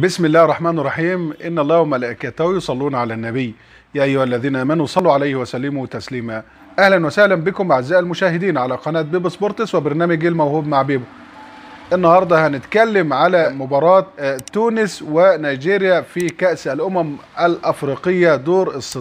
بسم الله الرحمن الرحيم إن الله وملائكته يصلون على النبي يا أيها الذين آمنوا صلوا عليه وسلموا تسليما أهلا وسهلا بكم أعزائي المشاهدين على قناة بيب سبورتس وبرنامج الموهوب مع بيبو النهاردة هنتكلم على مباراة آه، تونس ونيجيريا في كأس الأمم الأفريقية دور الستاشر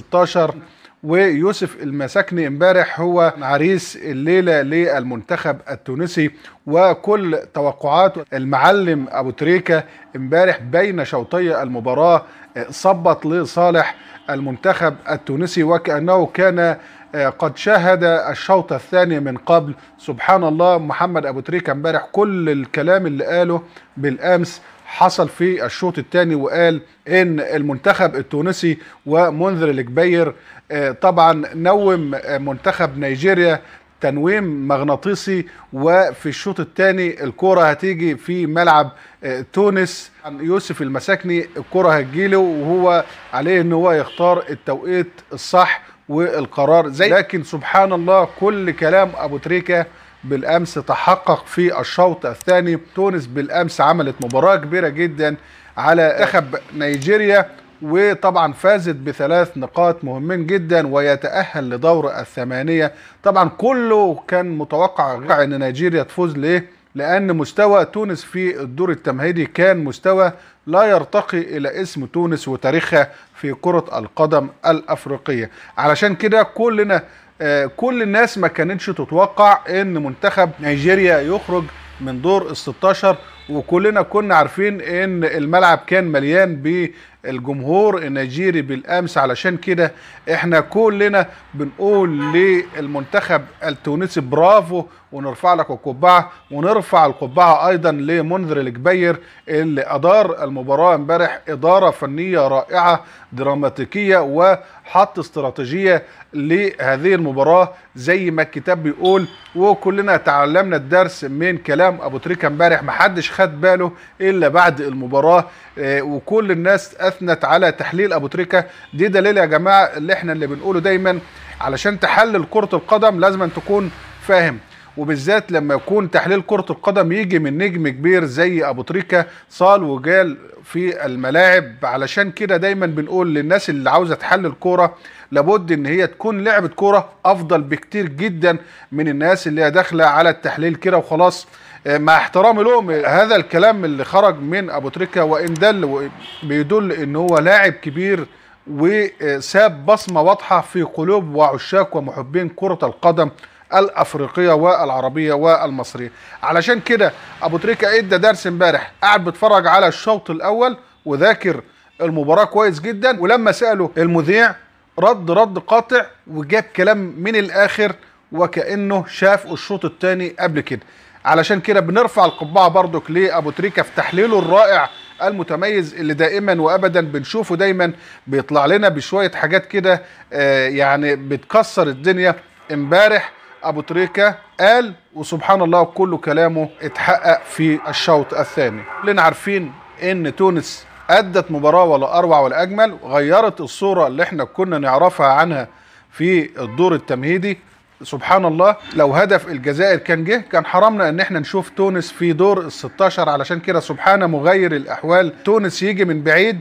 16 ويوسف المساكني امبارح هو عريس الليله للمنتخب التونسي وكل توقعات المعلم ابو تريكه امبارح بين شوطي المباراه آه، صبت لصالح المنتخب التونسي وكانه كان قد شاهد الشوط الثاني من قبل سبحان الله محمد ابو تريكه امبارح كل الكلام اللي قاله بالامس حصل في الشوط الثاني وقال ان المنتخب التونسي ومنذر الكبير آه، طبعا نوم آه، منتخب نيجيريا تنويم مغناطيسي وفي الشوط الثاني الكرة هتيجي في ملعب آه، تونس يوسف المساكني الكرة هتجيله وهو عليه ان هو يختار التوقيت الصح والقرار زي لكن سبحان الله كل كلام ابو تريكه بالامس تحقق في الشوط الثاني تونس بالامس عملت مباراه كبيره جدا على نعم. اخب نيجيريا وطبعا فازت بثلاث نقاط مهمين جدا ويتأهل لدور الثمانية طبعا كله كان متوقع ان نيجيريا تفوز ليه لان مستوى تونس في الدور التمهيدي كان مستوى لا يرتقي الى اسم تونس وتاريخها في كرة القدم الافريقية علشان كده كلنا آه، كل الناس ما كانتش تتوقع ان منتخب نيجيريا يخرج من دور ال 16 وكلنا كنا عارفين ان الملعب كان مليان بالجمهور النيجيري بالامس علشان كده احنا كلنا بنقول للمنتخب التونسي برافو ونرفع لك القبعه ونرفع القبعه ايضا لمنذر الكبير اللي ادار المباراه امبارح اداره فنيه رائعه دراماتيكيه وحط استراتيجيه لهذه المباراه زي ما الكتاب بيقول وكلنا تعلمنا الدرس من كلام ابو تريكه امبارح محدش خد باله الا بعد المباراه آه، وكل الناس اثنت على تحليل ابو تريكه دي دليل يا جماعه اللي احنا اللي بنقوله دايما علشان تحلل كره القدم لازم أن تكون فاهم وبالذات لما يكون تحليل كرة القدم يجي من نجم كبير زي أبو تريكة صال وجال في الملاعب علشان كده دايما بنقول للناس اللي عاوزة تحلل كورة لابد ان هي تكون لعبة كورة افضل بكتير جدا من الناس اللي هي داخلة على التحليل كده وخلاص مع احترامي لهم هذا الكلام اللي خرج من ابو تريكه وان دل بيدل ان هو لاعب كبير وساب بصمه واضحه في قلوب وعشاق ومحبين كره القدم الافريقيه والعربيه والمصريه علشان كده ابو تريكه ادى درس امبارح قاعد بيتفرج على الشوط الاول وذاكر المباراه كويس جدا ولما ساله المذيع رد رد قاطع وجاب كلام من الاخر وكانه شاف الشوط الثاني قبل كده علشان كده بنرفع القبعه برضك لابو تريكه في تحليله الرائع المتميز اللي دائما وابدا بنشوفه دايما بيطلع لنا بشويه حاجات كده آه، يعني بتكسر الدنيا امبارح ابو تريكه قال وسبحان الله كل كلامه اتحقق في الشوط الثاني كلنا عارفين ان تونس ادت مباراه ولا اروع ولا اجمل غيرت الصوره اللي احنا كنا نعرفها عنها في الدور التمهيدي سبحان الله لو هدف الجزائر كان جه كان حرمنا ان احنا نشوف تونس في دور ال 16 علشان كده سبحان مغير الاحوال تونس يجي من بعيد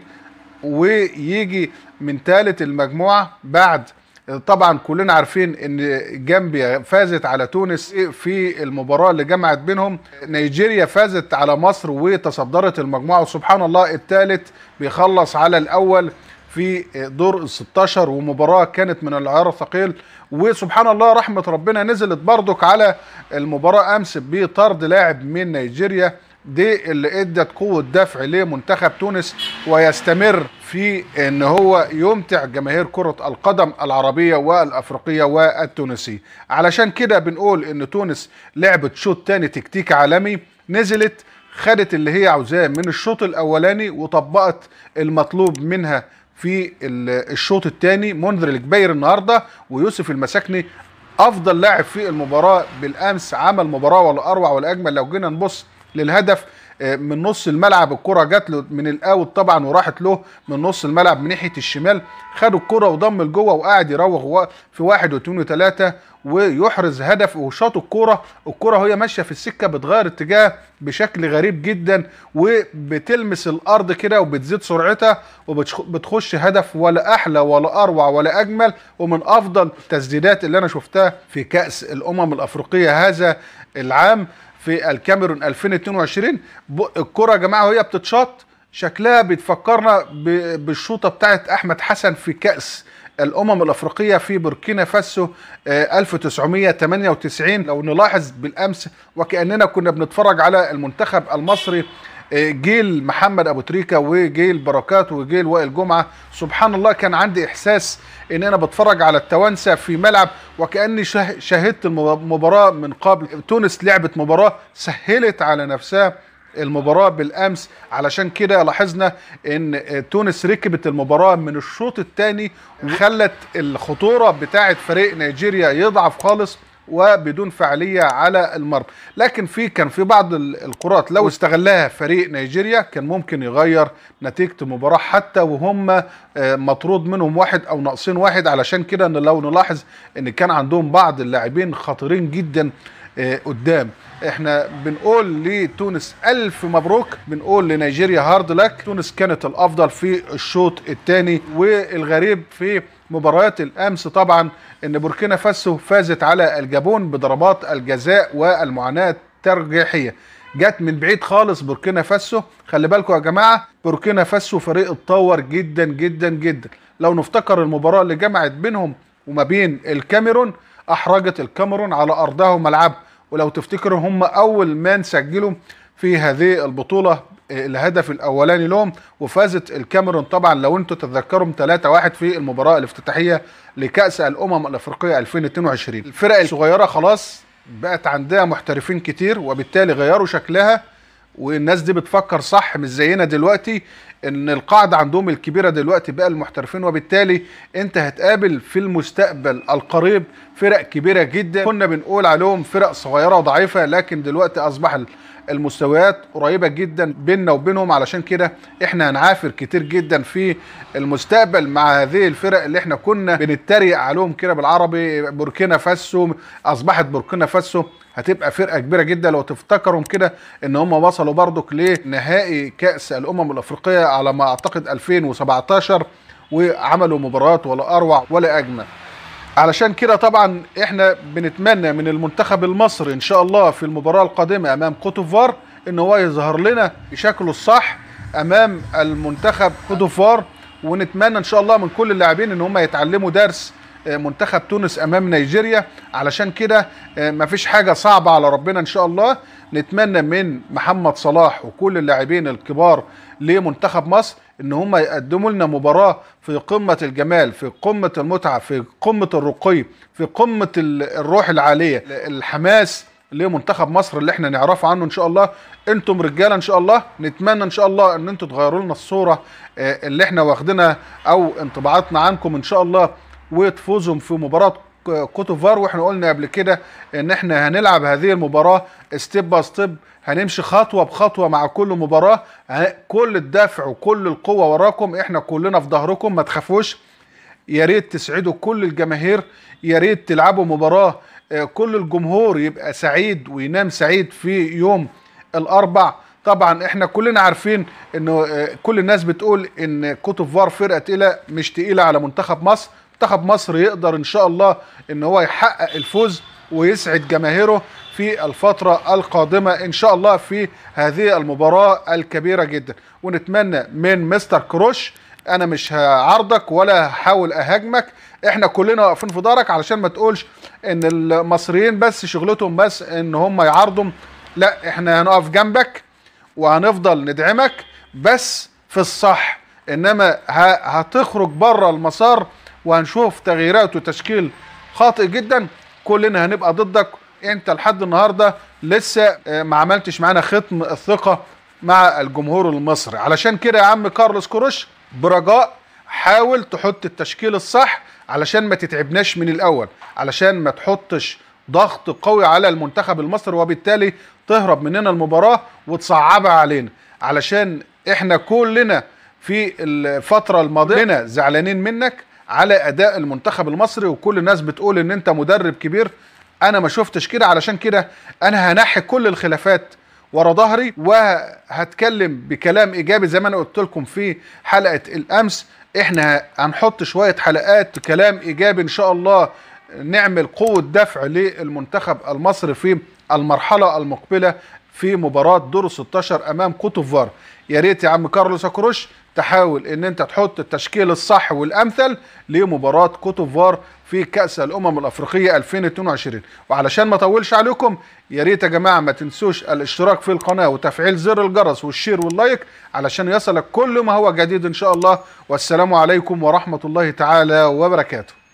ويجي من ثالث المجموعه بعد طبعا كلنا عارفين ان جامبيا فازت على تونس في المباراه اللي جمعت بينهم نيجيريا فازت على مصر وتصدرت المجموعه وسبحان الله الثالث بيخلص على الاول في دور ال 16 ومباراه كانت من العيار الثقيل وسبحان الله رحمه ربنا نزلت بردك على المباراه امس بطرد لاعب من نيجيريا دي اللي ادت قوه دفع لمنتخب تونس ويستمر في ان هو يمتع جماهير كره القدم العربيه والافريقيه والتونسيه علشان كده بنقول ان تونس لعبت شوط تاني تكتيك عالمي نزلت خدت اللي هي عاوزاه من الشوط الاولاني وطبقت المطلوب منها في الشوط الثاني منذر الكبير النهارده ويوسف المساكني افضل لاعب في المباراه بالامس عمل مباراه ولا اروع ولا اجمل لو جينا نبص للهدف آه، من نص الملعب الكره جات له من الاوت طبعا وراحت له من نص الملعب من ناحيه الشمال خد الكره وضم لجوه وقعد يراوغ في واحد واثنين وثلاثه ويحرز هدف وشاط الكرة الكرة وهي ماشية في السكة بتغير اتجاه بشكل غريب جدا وبتلمس الأرض كده وبتزيد سرعتها وبتخش هدف ولا أحلى ولا أروع ولا أجمل ومن أفضل التسديدات اللي أنا شفتها في كأس الأمم الأفريقية هذا العام في الكاميرون 2022 الكره يا جماعه وهي بتتشاط شكلها بتفكرنا بالشوطه بتاعه احمد حسن في كاس الامم الافريقيه في بوركينا فاسو 1998 آه، لو نلاحظ بالامس وكاننا كنا بنتفرج على المنتخب المصري آه، جيل محمد ابو تريكه وجيل بركات وجيل وائل جمعه سبحان الله كان عندي احساس ان انا بتفرج على التوانسه في ملعب وكاني شاهدت المباراه من قبل تونس لعبت مباراه سهلت على نفسها المباراة بالأمس علشان كده لاحظنا إن آه، تونس ركبت المباراة من الشوط الثاني وخلت الخطورة بتاعة فريق نيجيريا يضعف خالص وبدون فعاليه على المرمى لكن في كان في بعض الكرات لو استغلها فريق نيجيريا كان ممكن يغير نتيجه المباراه حتى وهم آه، مطرود منهم واحد او ناقصين واحد علشان كده ان لو نلاحظ ان كان عندهم بعض اللاعبين خطيرين جدا آه، قدام احنا بنقول لتونس الف مبروك بنقول لنيجيريا هارد لك تونس كانت الافضل في الشوط الثاني والغريب في مباريات الامس طبعا ان بوركينا فاسو فازت على الجابون بضربات الجزاء والمعاناه الترجيحيه جت من بعيد خالص بوركينا فاسو خلي بالكم يا جماعه بوركينا فاسو فريق اتطور جدا جدا جدا لو نفتكر المباراه اللي جمعت بينهم وما بين الكاميرون احرجت الكاميرون على ارضها وملعبها ولو تفتكروا هم اول ما سجلوا في هذه البطوله آه، الهدف الاولاني لهم وفازت الكاميرون طبعا لو انتم تتذكروا 3-1 في المباراه الافتتاحيه لكاس الامم الافريقيه 2022 الفرق الصغيره خلاص بقت عندها محترفين كتير وبالتالي غيروا شكلها والناس دي بتفكر صح مش زينا دلوقتي ان القاعده عندهم الكبيره دلوقتي بقى المحترفين وبالتالي انت هتقابل في المستقبل القريب فرق كبيره جدا كنا بنقول عليهم فرق صغيره وضعيفه لكن دلوقتي اصبح المستويات قريبه جدا بيننا وبينهم علشان كده احنا هنعافر كتير جدا في المستقبل مع هذه الفرق اللي احنا كنا بنتريق عليهم كده بالعربي بوركينا فاسو اصبحت بوركينا فاسو هتبقى فرقه كبيره جدا لو تفتكروا كده ان هم وصلوا برضك لنهائي كاس الامم الافريقيه على ما اعتقد 2017 وعملوا مباريات ولا اروع ولا اجمل علشان كده طبعا احنا بنتمنى من المنتخب المصري ان شاء الله في المباراه القادمه امام كوتوفار ان هو يظهر لنا بشكله الصح امام المنتخب كوتوفار ونتمنى ان شاء الله من كل اللاعبين ان هم يتعلموا درس آه، منتخب تونس امام نيجيريا علشان كده آه، مفيش حاجه صعبه على ربنا ان شاء الله نتمنى من محمد صلاح وكل اللاعبين الكبار لمنتخب مصر ان هم يقدموا لنا مباراه في قمه الجمال في قمه المتعه في قمه الرقي في قمه الروح العاليه الحماس لمنتخب مصر اللي احنا نعرفه عنه ان شاء الله انتم رجاله ان شاء الله نتمنى ان شاء الله ان انتم تغيروا لنا الصوره آه، اللي احنا واخدينها او انطباعاتنا عنكم ان شاء الله وتفوزهم في مباراه كوتوفار واحنا قلنا قبل كده ان احنا هنلعب هذه المباراه ستيب باي ستيب هنمشي خطوه بخطوه مع كل مباراه كل الدفع وكل القوه وراكم احنا كلنا في ظهركم ما تخافوش يا ريت تسعدوا كل الجماهير يا ريت تلعبوا مباراه آه، كل الجمهور يبقى سعيد وينام سعيد في يوم الاربع طبعا احنا كلنا عارفين انه آه، كل الناس بتقول ان كوتوفار فرقه تقيله مش تقيله على منتخب مصر منتخب مصر يقدر ان شاء الله ان هو يحقق الفوز ويسعد جماهيره في الفترة القادمة ان شاء الله في هذه المباراة الكبيرة جدا ونتمنى من مستر كروش انا مش هعارضك ولا هحاول اهاجمك احنا كلنا واقفين في دارك علشان ما تقولش ان المصريين بس شغلتهم بس ان هم يعارضوا لا احنا هنقف جنبك وهنفضل ندعمك بس في الصح انما هتخرج بره المسار وهنشوف تغييرات وتشكيل خاطئ جدا كلنا هنبقى ضدك انت لحد النهارده لسه آه، ما عملتش معانا ختم الثقه مع الجمهور المصري علشان كده يا عم كارلوس كروش برجاء حاول تحط التشكيل الصح علشان ما تتعبناش من الاول علشان ما تحطش ضغط قوي على المنتخب المصري وبالتالي تهرب مننا المباراه وتصعبها علينا علشان احنا كلنا في الفتره الماضيه زعلانين منك على اداء المنتخب المصري وكل الناس بتقول ان انت مدرب كبير انا ما شفتش كده علشان كده انا هنحي كل الخلافات ورا ظهري وهتكلم بكلام ايجابي زي ما انا قلت لكم في حلقه الامس احنا هنحط شويه حلقات كلام ايجابي ان شاء الله نعمل قوه دفع للمنتخب المصري في المرحله المقبله في مباراه دور ال 16 امام كوتوفار يا ريت يا عم كارلوس اكروش تحاول ان انت تحط التشكيل الصح والامثل لمباراه كوتوفار في كاس الامم الافريقيه 2022 وعلشان ما اطولش عليكم يا ريت يا جماعه ما تنسوش الاشتراك في القناه وتفعيل زر الجرس والشير واللايك علشان يصلك كل ما هو جديد ان شاء الله والسلام عليكم ورحمه الله تعالى وبركاته